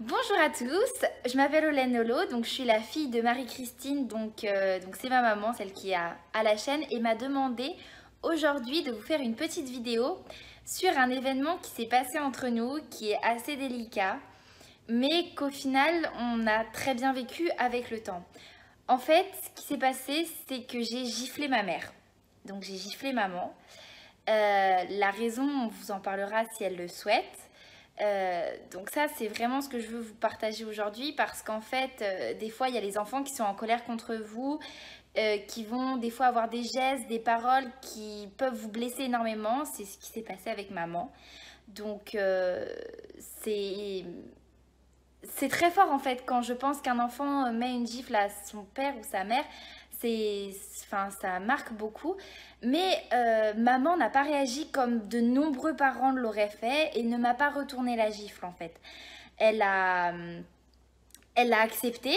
Bonjour à tous, je m'appelle Olène Holo, donc je suis la fille de Marie-Christine, donc euh, donc c'est ma maman, celle qui a à, la chaîne, et m'a demandé aujourd'hui de vous faire une petite vidéo sur un événement qui s'est passé entre nous, qui est assez délicat, mais qu'au final on a très bien vécu avec le temps. En fait, ce qui s'est passé, c'est que j'ai giflé ma mère. Donc j'ai giflé maman. Euh, la raison, on vous en parlera si elle le souhaite. Euh, donc ça, c'est vraiment ce que je veux vous partager aujourd'hui parce qu'en fait, euh, des fois, il y a les enfants qui sont en colère contre vous, euh, qui vont des fois avoir des gestes, des paroles qui peuvent vous blesser énormément. C'est ce qui s'est passé avec maman. Donc c'est c'est très fort en fait quand je pense qu'un enfant met une gifle à son père ou sa mère enfin, ça marque beaucoup. Mais euh, maman n'a pas réagi comme de nombreux parents l'auraient fait et ne m'a pas retourné la gifle en fait. Elle a, euh, elle a accepté.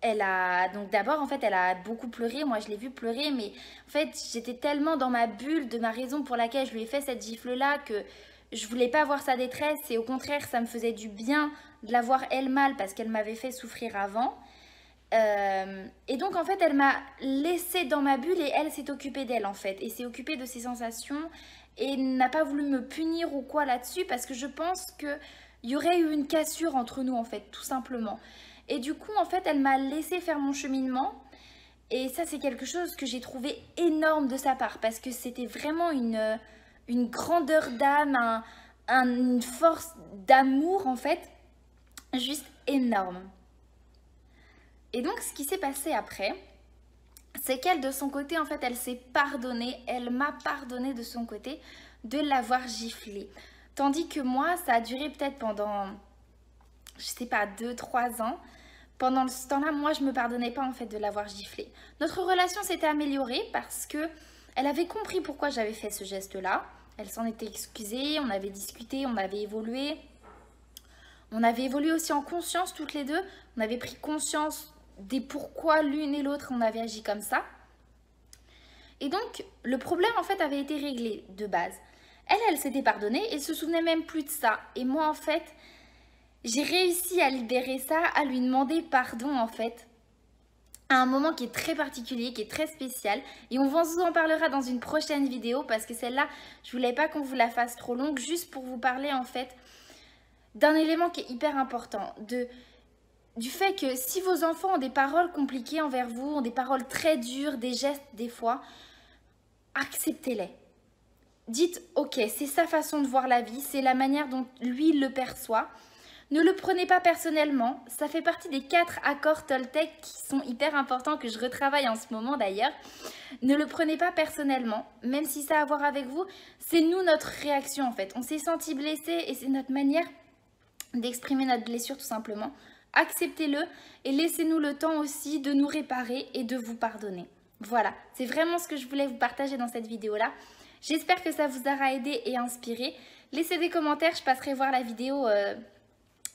Elle a donc d'abord en fait elle a beaucoup pleuré, moi je l'ai vu pleurer mais en fait j'étais tellement dans ma bulle de ma raison pour laquelle je lui ai fait cette gifle là que je voulais pas voir sa détresse et au contraire ça me faisait du bien de la voir elle mal parce qu'elle m'avait fait souffrir avant euh, et donc en fait, elle m'a laissé dans ma bulle et elle s'est occupée d'elle en fait, et s'est occupée de ses sensations et n'a pas voulu me punir ou quoi là-dessus parce que je pense que y aurait eu une cassure entre nous en fait, tout simplement. Et du coup, en fait, elle m'a laissé faire mon cheminement. Et ça, c'est quelque chose que j'ai trouvé énorme de sa part parce que c'était vraiment une, euh, grandeur d'âme, une force d'amour en fait, juste énorme. Et donc, ce qui s'est passé après, c'est qu'elle, de son côté, en fait, elle s'est pardonnée, elle m'a pardonné de son côté de l'avoir giflé. Tandis que moi, ça a duré peut-être pendant, je sais pas, 2-3 ans. Pendant ce temps-là, moi, je me pardonnais pas, en fait, de l'avoir giflé. Notre relation s'était améliorée parce que elle avait compris pourquoi j'avais fait ce geste-là. Elle s'en était excusée, on avait discuté, on avait évolué. On avait évolué aussi en conscience toutes les deux. On avait pris conscience des pourquoi l'une et l'autre on avait agi comme ça. Et donc, le problème en fait avait été réglé de base. Elle, elle s'était pardonnée et se souvenait même plus de ça. Et moi en fait, j'ai réussi à libérer ça, à lui demander pardon en fait à un moment qui est très particulier, qui est très spécial. Et on vous en parlera dans une prochaine vidéo parce que celle-là, je voulais pas qu'on vous la fasse trop longue, juste pour vous parler en fait d'un élément qui est hyper important, de du fait que si vos enfants ont des paroles compliquées envers vous, ont des paroles très dures, des gestes des fois, acceptez-les. Dites, ok, c'est sa façon de voir la vie, c'est la manière dont lui le perçoit. Ne le prenez pas personnellement, ça fait partie des quatre accords Toltec qui sont hyper importants que je retravaille en ce moment d'ailleurs. Ne le prenez pas personnellement, même si ça a à voir avec vous, c'est nous notre réaction en fait. On s'est senti blessé et c'est notre manière d'exprimer notre blessure tout simplement acceptez-le et laissez-nous le temps aussi de nous réparer et de vous pardonner. Voilà, c'est vraiment ce que je voulais vous partager dans cette vidéo-là. J'espère que ça vous aura aidé et inspiré. Laissez des commentaires, je passerai voir la vidéo euh,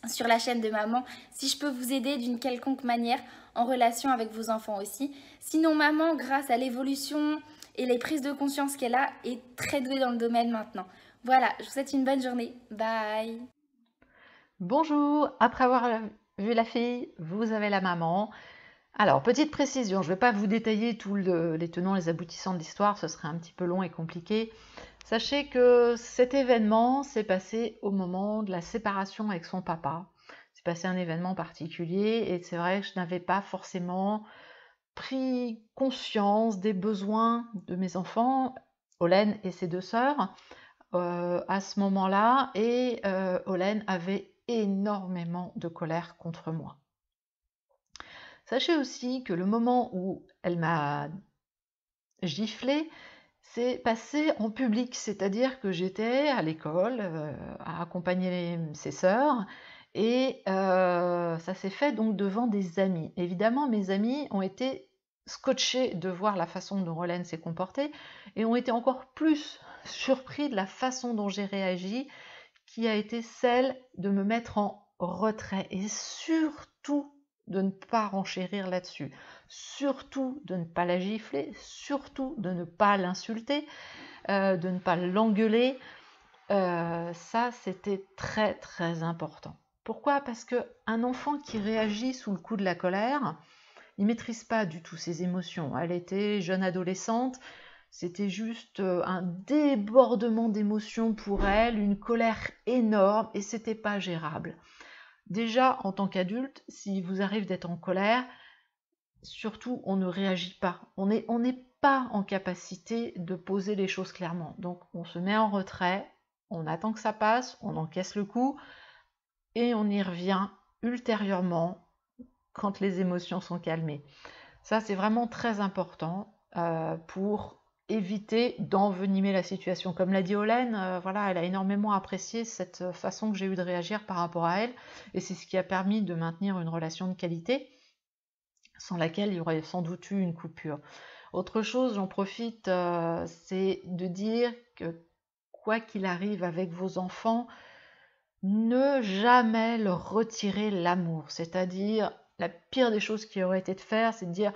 sur la chaîne de maman si je peux vous aider d'une quelconque manière en relation avec vos enfants aussi. Sinon, maman, grâce à l'évolution et les prises de conscience qu'elle a, est très douée dans le domaine maintenant. Voilà, je vous souhaite une bonne journée. Bye Bonjour Après avoir vu la fille, vous avez la maman. Alors, petite précision, je ne vais pas vous détailler tous les tenants, les aboutissants de l'histoire, ce serait un petit peu long et compliqué. Sachez que cet événement s'est passé au moment de la séparation avec son papa. C'est passé un événement particulier et c'est vrai que je n'avais pas forcément pris conscience des besoins de mes enfants, Olen et ses deux sœurs, euh, à ce moment-là. Et euh, Olen avait énormément de colère contre moi. Sachez aussi que le moment où elle m'a giflé s'est passé en public, c'est-à-dire que j'étais à l'école euh, à accompagner ses sœurs et euh, ça s'est fait donc devant des amis. Évidemment, mes amis ont été scotchés de voir la façon dont Rolène s'est comportée et ont été encore plus surpris de la façon dont j'ai réagi qui a été celle de me mettre en retrait et surtout de ne pas renchérir là-dessus, surtout de ne pas la gifler, surtout de ne pas l'insulter, euh, de ne pas l'engueuler. Euh, ça, c'était très très important. Pourquoi Parce que un enfant qui réagit sous le coup de la colère, il maîtrise pas du tout ses émotions. Elle était jeune adolescente, c'était juste euh, un débordement d'émotions pour elle, une colère énorme et c'était pas gérable. Déjà, en tant qu'adulte, si vous arrivez d'être en colère, surtout on ne réagit pas. On n'est pas en capacité de poser les choses clairement. Donc on se met en retrait, on attend que ça passe, on encaisse le coup et on y revient ultérieurement quand les émotions sont calmées. Ça, c'est vraiment très important euh, pour éviter d'envenimer la situation. Comme l'a dit Hollène, euh, voilà, elle a énormément apprécié cette euh, façon que j'ai eu de réagir par rapport à elle, et c'est ce qui a permis de maintenir une relation de qualité, sans laquelle il y aurait sans doute eu une coupure. Autre chose, j'en profite, euh, c'est de dire que quoi qu'il arrive avec vos enfants, ne jamais leur retirer l'amour. C'est-à-dire, la pire des choses qui aurait été de faire, c'est de dire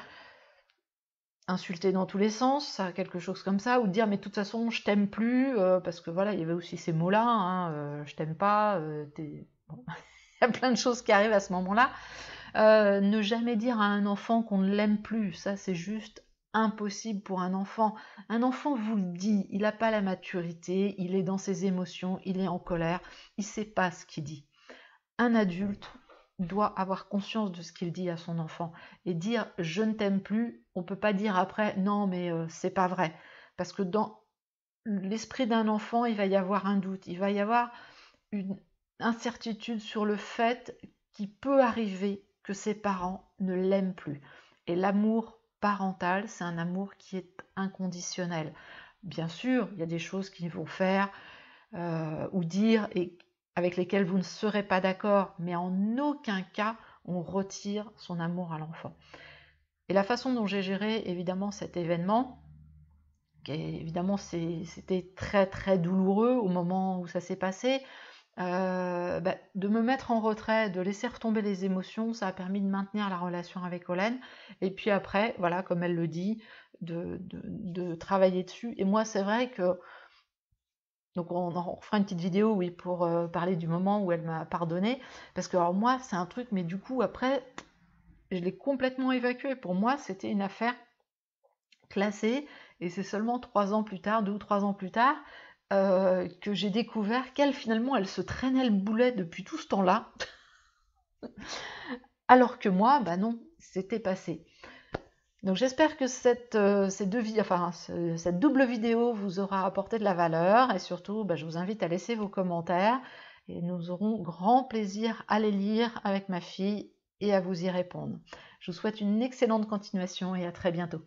insulter dans tous les sens, quelque chose comme ça, ou dire mais de toute façon je t'aime plus, euh, parce que voilà, il y avait aussi ces mots-là, hein, euh, je t'aime pas, euh, il y a plein de choses qui arrivent à ce moment-là. ne jamais dire à un enfant qu'on ne l'aime plus, ça c'est juste impossible pour un enfant. Un enfant vous le dit, il n'a pas la maturité, il est dans ses émotions, il est en colère, il sait pas ce qu'il dit. Un adulte doit avoir conscience de ce qu'il dit à son enfant et dire je ne t'aime plus, on ne peut pas dire après non mais euh, c'est pas vrai. Parce que dans l'esprit d'un enfant, il va y avoir un doute, il va y avoir une incertitude sur le fait qu'il peut arriver que ses parents ne l'aiment plus. Et l'amour parental, c'est un amour qui est inconditionnel. Bien sûr, il y a des choses qu'ils vont faire euh, ou dire et avec lesquelles vous ne serez pas d'accord, mais en aucun cas on retire son amour à l'enfant. Et la façon dont j'ai géré évidemment cet événement, qui, évidemment c'était très très douloureux au moment où ça s'est passé, euh, bah, de me mettre en retrait, de laisser retomber les émotions, ça a permis de maintenir la relation avec Olen. Et puis après, voilà, comme elle le dit, de, travailler dessus. Et moi, c'est vrai que. Donc, on, on une petite vidéo, oui, pour euh, parler du moment où elle m'a pardonné. Parce que, moi, c'est un truc, mais du coup, après, je l'ai complètement évacué. Pour moi, c'était une affaire classée. Et c'est seulement trois ans plus tard, deux ou trois ans plus tard, euh, que j'ai découvert qu'elle, finalement, elle se traînait le boulet depuis tout ce temps-là. Alors que moi, bah non, c'était passé. Donc j'espère que cette, euh, ces deux enfin, cette double vidéo vous aura apporté de la valeur et surtout bah, je vous invite à laisser vos commentaires et nous aurons grand plaisir à les lire avec ma fille et à vous y répondre. Je vous souhaite une excellente continuation et à très bientôt.